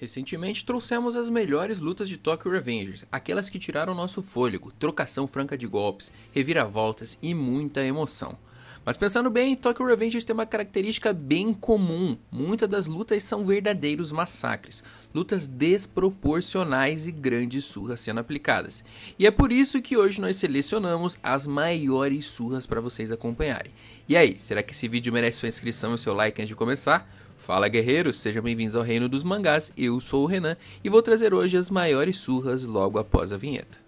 Recentemente trouxemos as melhores lutas de Tokyo Revengers, aquelas que tiraram nosso fôlego, trocação franca de golpes, reviravoltas e muita emoção. Mas pensando bem, Tokyo Revengers tem uma característica bem comum. Muitas das lutas são verdadeiros massacres, lutas desproporcionais e grandes surras sendo aplicadas. E é por isso que hoje nós selecionamos as maiores surras para vocês acompanharem. E aí, será que esse vídeo merece sua inscrição e seu like antes de começar? Fala guerreiros, sejam bem-vindos ao Reino dos Mangás. Eu sou o Renan e vou trazer hoje as maiores surras logo após a vinheta.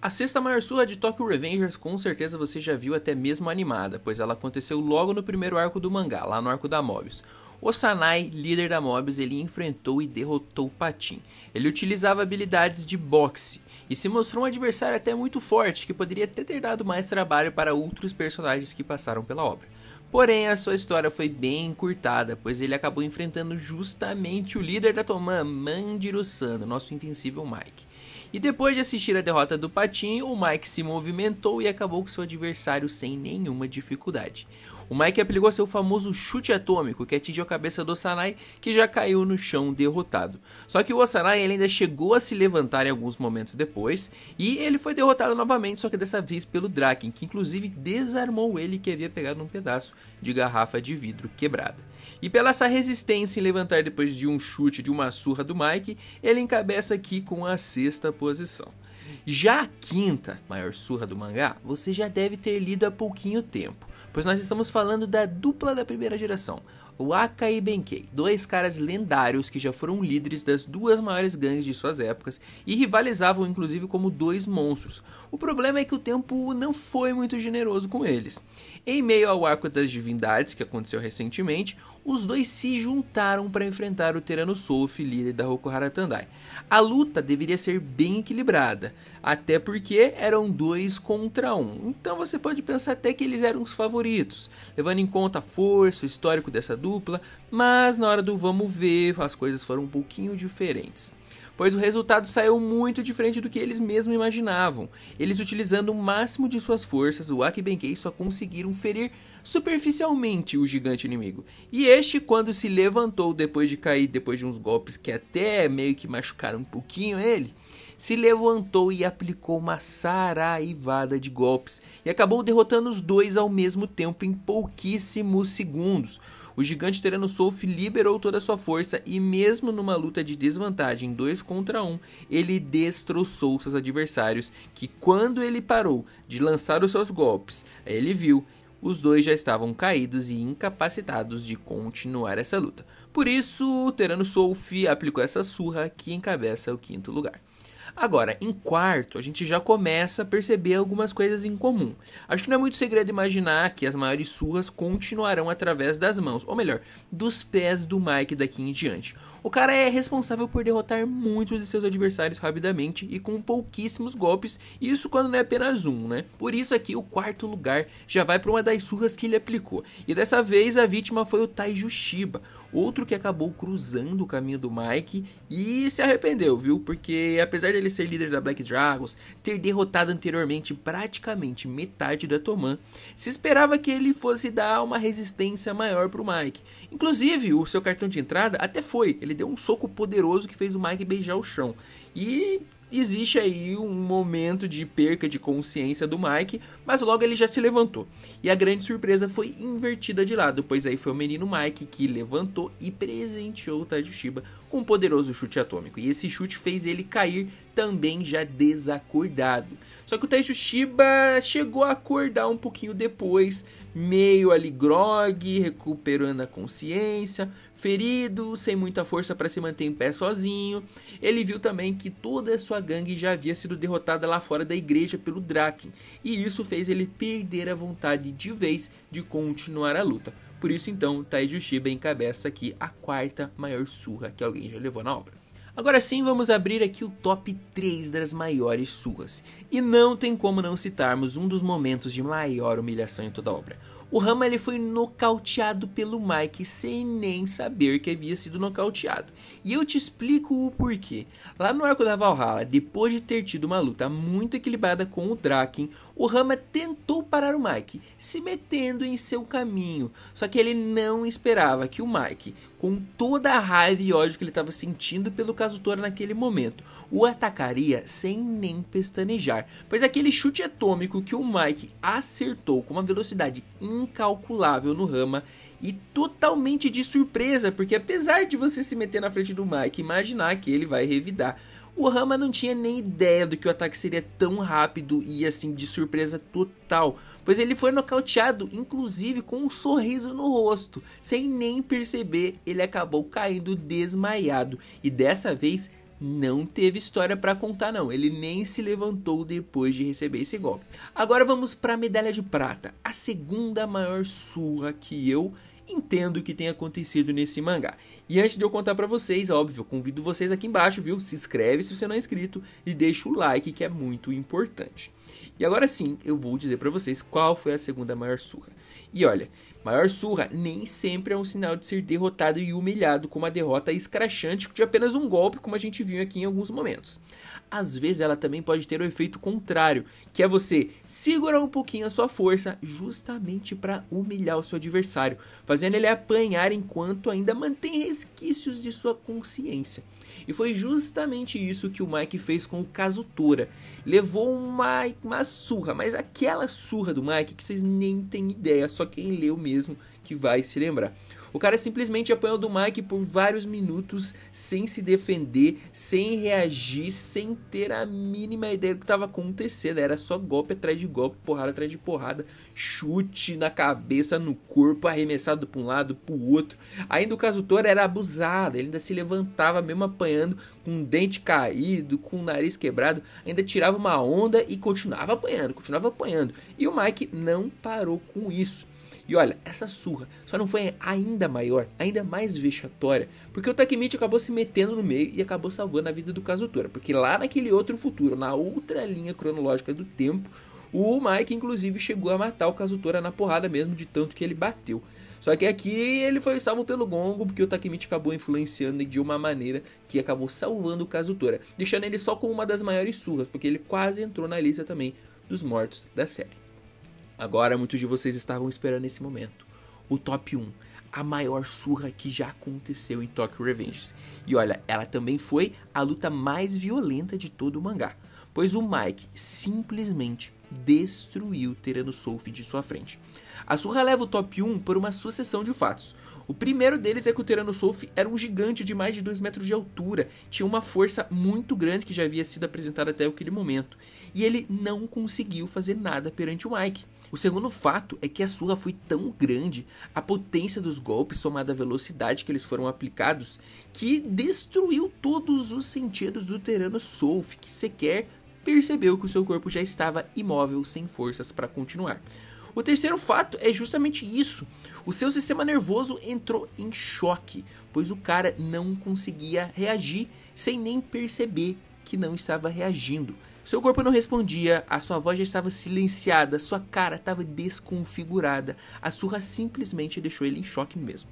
A sexta maior surra de Tokyo Revengers com certeza você já viu até mesmo animada, pois ela aconteceu logo no primeiro arco do mangá, lá no arco da Mobius. O Sanai, líder da Mobius, ele enfrentou e derrotou Patin. Ele utilizava habilidades de boxe e se mostrou um adversário até muito forte que poderia até ter dado mais trabalho para outros personagens que passaram pela obra. Porém, a sua história foi bem encurtada, pois ele acabou enfrentando justamente o líder da Tomã, Mandiro Sano, nosso invencível Mike. E depois de assistir a derrota do Patim, o Mike se movimentou e acabou com seu adversário sem nenhuma dificuldade. O Mike aplicou seu famoso chute atômico, que atingiu a cabeça do Osanai, que já caiu no chão derrotado. Só que o Osanai ainda chegou a se levantar em alguns momentos depois, e ele foi derrotado novamente, só que dessa vez pelo Draken, que inclusive desarmou ele que havia pegado um pedaço de garrafa de vidro quebrada. E pela essa resistência em levantar depois de um chute de uma surra do Mike, ele encabeça aqui com a sexta posição. Já a quinta maior surra do mangá, você já deve ter lido há pouquinho tempo pois nós estamos falando da dupla da primeira geração. Waka e Benkei, dois caras lendários que já foram líderes das duas maiores gangues de suas épocas e rivalizavam inclusive como dois monstros. O problema é que o tempo não foi muito generoso com eles. Em meio ao arco das divindades, que aconteceu recentemente, os dois se juntaram para enfrentar o Terano Souf, líder da Hokuhara Tandai. A luta deveria ser bem equilibrada, até porque eram dois contra um, então você pode pensar até que eles eram os favoritos, levando em conta a força, o histórico dessa dupla dupla, mas na hora do vamos ver, as coisas foram um pouquinho diferentes. Pois o resultado saiu muito diferente do que eles mesmos imaginavam. Eles, utilizando o máximo de suas forças, o Akibenkei só conseguiram ferir superficialmente o gigante inimigo. E este, quando se levantou depois de cair, depois de uns golpes que até meio que machucaram um pouquinho ele, se levantou e aplicou uma saraivada de golpes e acabou derrotando os dois ao mesmo tempo em pouquíssimos segundos. O gigante Terano Solf liberou toda a sua força e, mesmo numa luta de desvantagem 2 contra 1, um, ele destroçou seus adversários. Que quando ele parou de lançar os seus golpes, ele viu os dois já estavam caídos e incapacitados de continuar essa luta. Por isso, o Terano Solf aplicou essa surra que encabeça o quinto lugar. Agora, em quarto, a gente já começa a perceber algumas coisas em comum. Acho que não é muito segredo imaginar que as maiores surras continuarão através das mãos, ou melhor, dos pés do Mike daqui em diante. O cara é responsável por derrotar muitos de seus adversários rapidamente e com pouquíssimos golpes, isso quando não é apenas um, né? Por isso aqui o quarto lugar já vai para uma das surras que ele aplicou. E dessa vez a vítima foi o Taiju Shiba, Outro que acabou cruzando o caminho do Mike e se arrependeu, viu? Porque apesar dele ser líder da Black Dragons, ter derrotado anteriormente praticamente metade da Toman, se esperava que ele fosse dar uma resistência maior pro Mike. Inclusive, o seu cartão de entrada até foi, ele deu um soco poderoso que fez o Mike beijar o chão. E existe aí um momento de perca de consciência do Mike, mas logo ele já se levantou. E a grande surpresa foi invertida de lado, pois aí foi o menino Mike que levantou e presenteou o Tajushiba com um poderoso chute atômico. E esse chute fez ele cair também já desacordado. Só que o Taiju Shiba chegou a acordar um pouquinho depois meio ali grogue, recuperando a consciência, ferido, sem muita força para se manter em pé sozinho. Ele viu também que toda a sua gangue já havia sido derrotada lá fora da igreja pelo Draken, e isso fez ele perder a vontade de vez de continuar a luta. Por isso então, Taiju Shiba encabeça aqui a quarta maior surra que alguém já levou na obra. Agora sim, vamos abrir aqui o top 3 das maiores suas. E não tem como não citarmos um dos momentos de maior humilhação em toda a obra o Rama ele foi nocauteado pelo Mike sem nem saber que havia sido nocauteado. E eu te explico o porquê. Lá no arco da Valhalla, depois de ter tido uma luta muito equilibrada com o Draken, o Rama tentou parar o Mike, se metendo em seu caminho. Só que ele não esperava que o Mike, com toda a raiva e ódio que ele estava sentindo pelo Kazutora naquele momento, o atacaria sem nem pestanejar. Pois aquele chute atômico que o Mike acertou com uma velocidade incrível incalculável no Rama e totalmente de surpresa, porque apesar de você se meter na frente do Mike e imaginar que ele vai revidar, o Rama não tinha nem ideia do que o ataque seria tão rápido e assim de surpresa total, pois ele foi nocauteado inclusive com um sorriso no rosto, sem nem perceber, ele acabou caindo desmaiado e dessa vez não teve história para contar não, ele nem se levantou depois de receber esse golpe. Agora vamos para a medalha de prata, a segunda maior surra que eu entendo que tem acontecido nesse mangá. E antes de eu contar para vocês, óbvio, convido vocês aqui embaixo, viu? Se inscreve se você não é inscrito e deixa o like que é muito importante. E agora sim, eu vou dizer para vocês qual foi a segunda maior surra. E olha, maior surra nem sempre é um sinal de ser derrotado e humilhado com uma derrota escrachante de apenas um golpe, como a gente viu aqui em alguns momentos. Às vezes ela também pode ter o efeito contrário, que é você segurar um pouquinho a sua força justamente para humilhar o seu adversário, fazendo ele apanhar enquanto ainda mantém resquícios de sua consciência. E foi justamente isso que o Mike fez com o Casutora. Levou uma, uma surra, mas aquela surra do Mike que vocês nem têm ideia, só quem leu mesmo que vai se lembrar. O cara simplesmente apanhou do Mike por vários minutos, sem se defender, sem reagir, sem ter a mínima ideia do que estava acontecendo. Era só golpe atrás de golpe, porrada atrás de porrada, chute na cabeça, no corpo, arremessado para um lado, para o outro. Ainda o Casutor era abusado, ele ainda se levantava mesmo apanhando, com o dente caído, com o nariz quebrado, ainda tirava uma onda e continuava apanhando, continuava apanhando. E o Mike não parou com isso. E olha, essa surra só não foi ainda maior, ainda mais vexatória, porque o Takemichi acabou se metendo no meio e acabou salvando a vida do Kazutora, porque lá naquele outro futuro, na outra linha cronológica do tempo, o Mike inclusive chegou a matar o Kazutora na porrada mesmo de tanto que ele bateu. Só que aqui ele foi salvo pelo Gongo, porque o Takemichi acabou influenciando de uma maneira que acabou salvando o Kazutora, deixando ele só com uma das maiores surras, porque ele quase entrou na lista também dos mortos da série. Agora, muitos de vocês estavam esperando esse momento. O top 1. A maior surra que já aconteceu em Tokyo Revengers. E olha, ela também foi a luta mais violenta de todo o mangá. Pois o Mike simplesmente destruiu Teranosoufi de sua frente. A surra leva o top 1 por uma sucessão de fatos. O primeiro deles é que o Teranosoufi era um gigante de mais de 2 metros de altura, tinha uma força muito grande que já havia sido apresentada até aquele momento, e ele não conseguiu fazer nada perante o Mike. O segundo fato é que a surra foi tão grande, a potência dos golpes somada à velocidade que eles foram aplicados, que destruiu todos os sentidos do Terano que sequer percebeu que o seu corpo já estava imóvel, sem forças para continuar. O terceiro fato é justamente isso. O seu sistema nervoso entrou em choque, pois o cara não conseguia reagir sem nem perceber que não estava reagindo. Seu corpo não respondia, a sua voz já estava silenciada, sua cara estava desconfigurada. A surra simplesmente deixou ele em choque mesmo.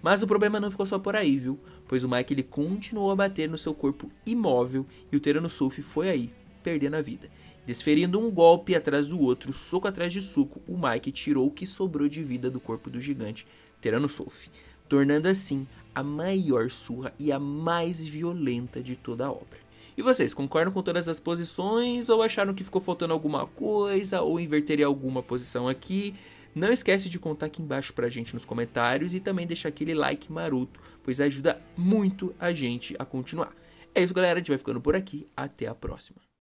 Mas o problema não ficou só por aí, viu? Pois o Mike ele continuou a bater no seu corpo imóvel e o Teranosuf foi aí perdendo a vida. Desferindo um golpe atrás do outro, soco atrás de soco, o Mike tirou o que sobrou de vida do corpo do gigante Teranosouth, tornando assim a maior surra e a mais violenta de toda a obra. E vocês, concordam com todas as posições ou acharam que ficou faltando alguma coisa ou inverteria alguma posição aqui? Não esquece de contar aqui embaixo pra gente nos comentários e também deixar aquele like maroto, pois ajuda muito a gente a continuar. É isso, galera, a gente vai ficando por aqui, até a próxima.